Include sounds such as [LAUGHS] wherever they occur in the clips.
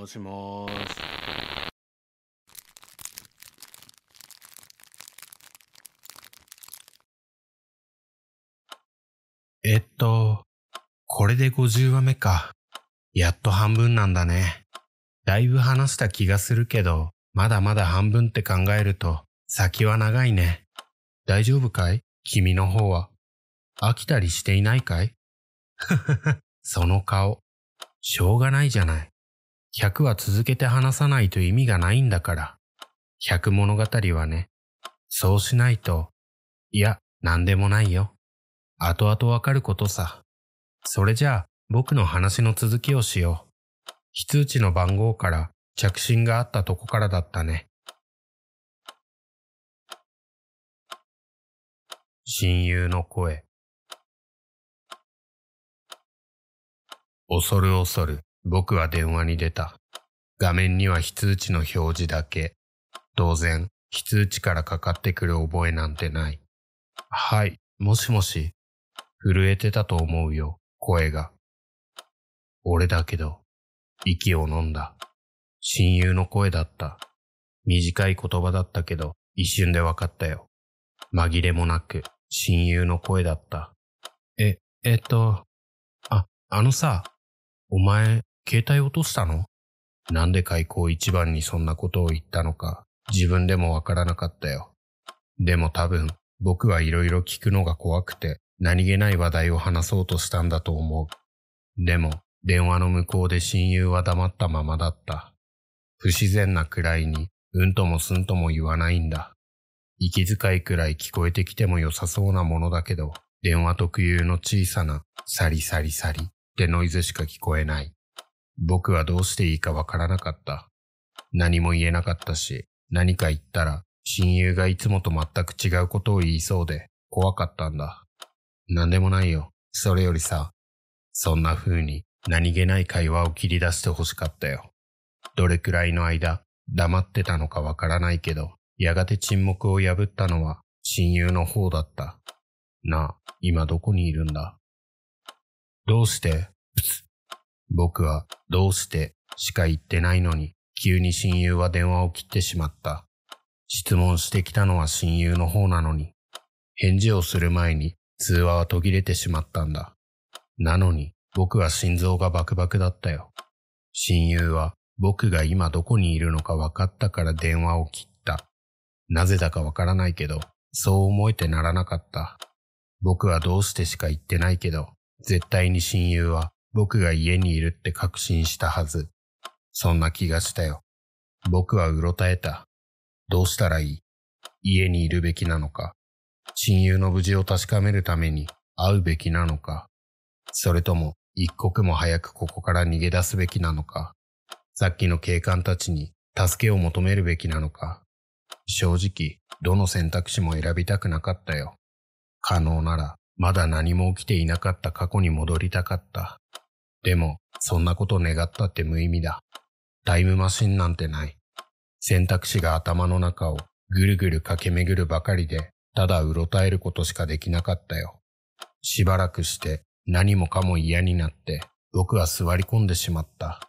もしもし。えっと、これで50話目か。やっと半分なんだね。だいぶ話した気がするけど、まだまだ半分って考えると、先は長いね。大丈夫かい君の方は。飽きたりしていないかい [LAUGHS] その顔。しょうがないじゃない。100は続けて話さないと意味がないんだから。100物語はね、そうしないと、いや、なんでもないよ。後々わかることさ。それじゃあ、僕の話の続きをしよう。非通知の番号から着信があったとこからだったね。親友の声。恐る恐る僕は電話に出た。画面には非通知の表示だけ。当然、非通知からかかってくる覚えなんてない。はい、もしもし。震えてたと思うよ、声が。俺だけど、息を飲んだ。親友の声だった。短い言葉だったけど、一瞬でわかったよ。紛れもなく、親友の声だった。え、えっと、あ、あのさ、お前、携帯落としたのなんで開口一番にそんなことを言ったのか、自分でもわからなかったよ。でも多分、僕はいろいろ聞くのが怖くて、何気ない話題を話そうとしたんだと思う。でも、電話の向こうで親友は黙ったままだった。不自然なくらいに、うんともすんとも言わないんだ。息遣いくらい聞こえてきても良さそうなものだけど、電話特有の小さな、サリサリサリってノイズしか聞こえない。僕はどうしていいかわからなかった。何も言えなかったし、何か言ったら親友がいつもと全く違うことを言いそうで怖かったんだ。なんでもないよ。それよりさ、そんな風に何気ない会話を切り出して欲しかったよ。どれくらいの間黙ってたのかわからないけど、やがて沈黙を破ったのは親友の方だった。なあ、今どこにいるんだどうして、プツ僕はどうしてしか言ってないのに、急に親友は電話を切ってしまった。質問してきたのは親友の方なのに、返事をする前に通話は途切れてしまったんだ。なのに僕は心臓がバクバクだったよ。親友は僕が今どこにいるのか分かったから電話を切った。なぜだかわからないけど、そう思えてならなかった。僕はどうしてしか言ってないけど、絶対に親友は僕が家にいるって確信したはず。そんな気がしたよ。僕はうろたえた。どうしたらいい家にいるべきなのか親友の無事を確かめるために会うべきなのかそれとも一刻も早くここから逃げ出すべきなのかさっきの警官たちに助けを求めるべきなのか正直、どの選択肢も選びたくなかったよ。可能なら、まだ何も起きていなかった過去に戻りたかった。でも、そんなこと願ったって無意味だ。タイムマシンなんてない。選択肢が頭の中をぐるぐる駆け巡るばかりで、ただうろたえることしかできなかったよ。しばらくして何もかも嫌になって僕は座り込んでしまった。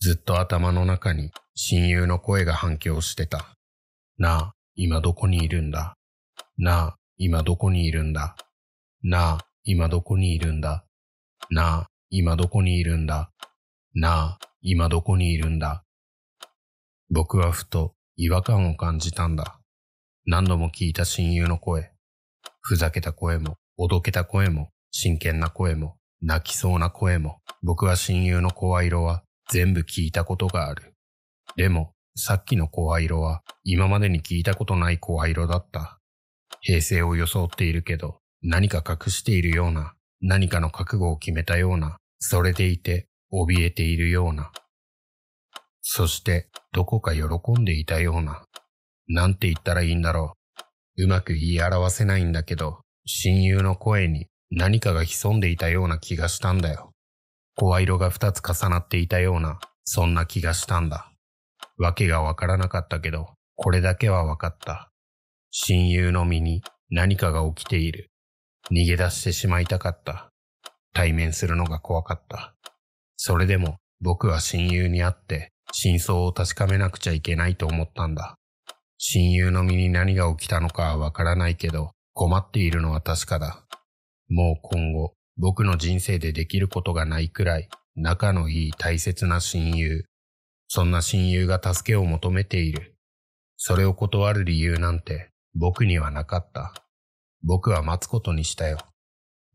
ずっと頭の中に親友の声が反響してた。なあ、今どこにいるんだ。なあ、今どこにいるんだ。なあ、今どこにいるんだ。なあ、今どこにいるんだなあ、今どこにいるんだ僕はふと違和感を感じたんだ。何度も聞いた親友の声。ふざけた声も、おどけた声も、真剣な声も、泣きそうな声も、僕は親友の声色は全部聞いたことがある。でも、さっきの声色は今までに聞いたことない声色だった。平成を装っているけど、何か隠しているような何かの覚悟を決めたような、それでいて、怯えているような。そして、どこか喜んでいたような。なんて言ったらいいんだろう。うまく言い表せないんだけど、親友の声に何かが潜んでいたような気がしたんだよ。声色が二つ重なっていたような、そんな気がしたんだ。わけがわからなかったけど、これだけはわかった。親友の身に何かが起きている。逃げ出してしまいたかった。対面するのが怖かった。それでも僕は親友に会って真相を確かめなくちゃいけないと思ったんだ。親友の身に何が起きたのかはわからないけど困っているのは確かだ。もう今後僕の人生でできることがないくらい仲のいい大切な親友。そんな親友が助けを求めている。それを断る理由なんて僕にはなかった。僕は待つことにしたよ。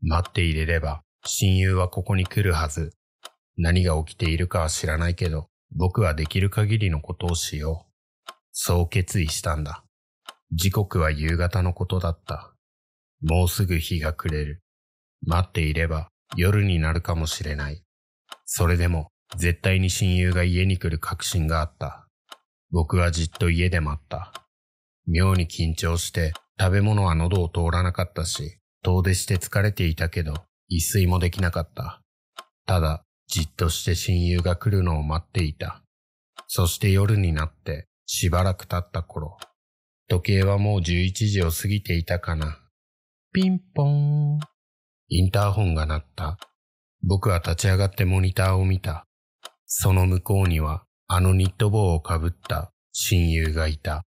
待っていれれば、親友はここに来るはず。何が起きているかは知らないけど、僕はできる限りのことをしよう。そう決意したんだ。時刻は夕方のことだった。もうすぐ日が暮れる。待っていれば夜になるかもしれない。それでも絶対に親友が家に来る確信があった。僕はじっと家で待った。妙に緊張して食べ物は喉を通らなかったし、遠出して疲れていたけど、一睡もできなかった。ただ、じっとして親友が来るのを待っていた。そして夜になって、しばらく経った頃、時計はもう11時を過ぎていたかな。ピンポーン。インターホンが鳴った。僕は立ち上がってモニターを見た。その向こうには、あのニット帽をかぶった親友がいた。